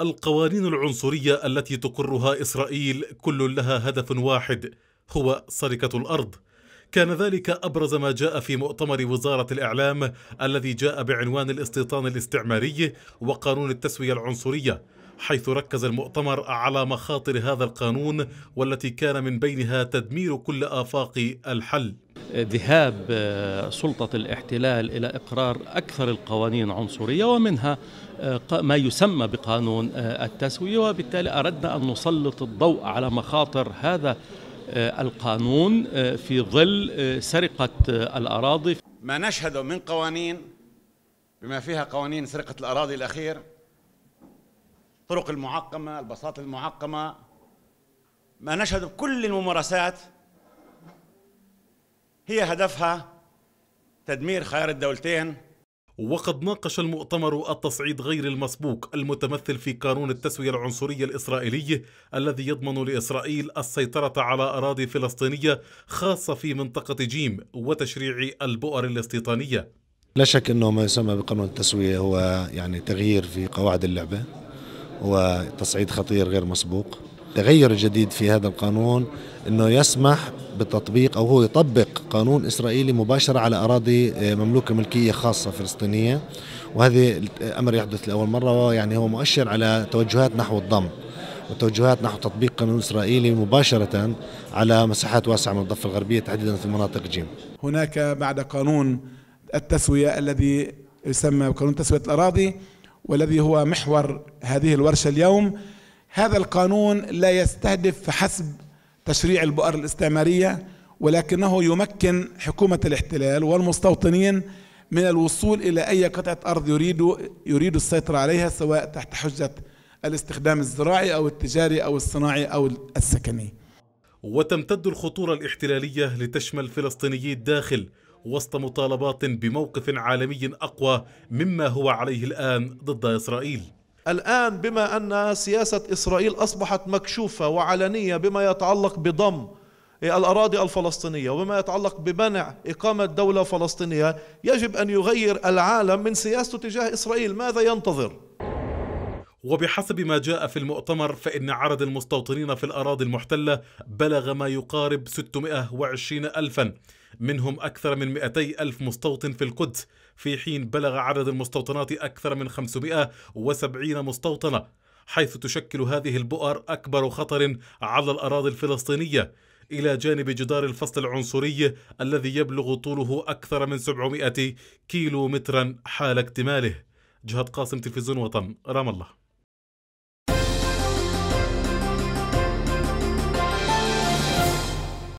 القوانين العنصرية التي تقرها إسرائيل كل لها هدف واحد هو سرقة الأرض كان ذلك أبرز ما جاء في مؤتمر وزارة الإعلام الذي جاء بعنوان الاستيطان الاستعماري وقانون التسوية العنصرية حيث ركز المؤتمر على مخاطر هذا القانون والتي كان من بينها تدمير كل آفاق الحل ذهاب آه، سلطة الاحتلال إلى إقرار أكثر القوانين عنصرية ومنها آه، ما يسمى بقانون آه، التسوية وبالتالي أردنا أن نسلط الضوء على مخاطر هذا القانون في ظل سرقة الأراضي ما نشهده من قوانين بما فيها قوانين سرقة الأراضي الأخير الطرق المعقمة البساط المعقمة ما نشهد كل الممارسات هي هدفها تدمير خيار الدولتين وقد ناقش المؤتمر التصعيد غير المسبوق المتمثل في قانون التسوية العنصرية الإسرائيلي الذي يضمن لإسرائيل السيطرة على أراضي فلسطينية خاصة في منطقة جيم وتشريع البؤر الاستيطانية لا شك أنه ما يسمى بقانون التسوية هو يعني تغيير في قواعد اللعبة وتصعيد خطير غير مسبوق التغير الجديد في هذا القانون انه يسمح بالتطبيق او هو يطبق قانون اسرائيلي مباشره على اراضي آه، مملوكه ملكيه خاصه فلسطينيه وهذا امر يحدث لاول مره يعني هو مؤشر على توجهات نحو الضم وتوجهات نحو تطبيق قانون اسرائيلي مباشره على مساحات واسعه من الضفه الغربيه تحديدا في مناطق جيم. هناك بعد قانون التسويه الذي يسمى قانون تسويه الاراضي والذي هو محور هذه الورشة اليوم هذا القانون لا يستهدف فحسب تشريع البؤر الاستعمارية ولكنه يمكن حكومة الاحتلال والمستوطنين من الوصول إلى أي قطعة أرض يريد يريد السيطرة عليها سواء تحت حجة الاستخدام الزراعي أو التجاري أو الصناعي أو السكني وتمتد الخطورة الاحتلالية لتشمل فلسطينيي الداخل وسط مطالبات بموقف عالمي أقوى مما هو عليه الآن ضد إسرائيل الآن بما أن سياسة إسرائيل أصبحت مكشوفة وعلنية بما يتعلق بضم الأراضي الفلسطينية وبما يتعلق بمنع إقامة دولة فلسطينية يجب أن يغير العالم من سياسته تجاه إسرائيل ماذا ينتظر؟ وبحسب ما جاء في المؤتمر فإن عدد المستوطنين في الأراضي المحتلة بلغ ما يقارب 620 ألفا منهم أكثر من 200 ألف مستوطن في القدس في حين بلغ عدد المستوطنات أكثر من 570 مستوطنة حيث تشكل هذه البؤر أكبر خطر على الأراضي الفلسطينية إلى جانب جدار الفصل العنصري الذي يبلغ طوله أكثر من 700 كيلو مترا حال اكتماله جهاد قاسم تلفزيون وطن رام الله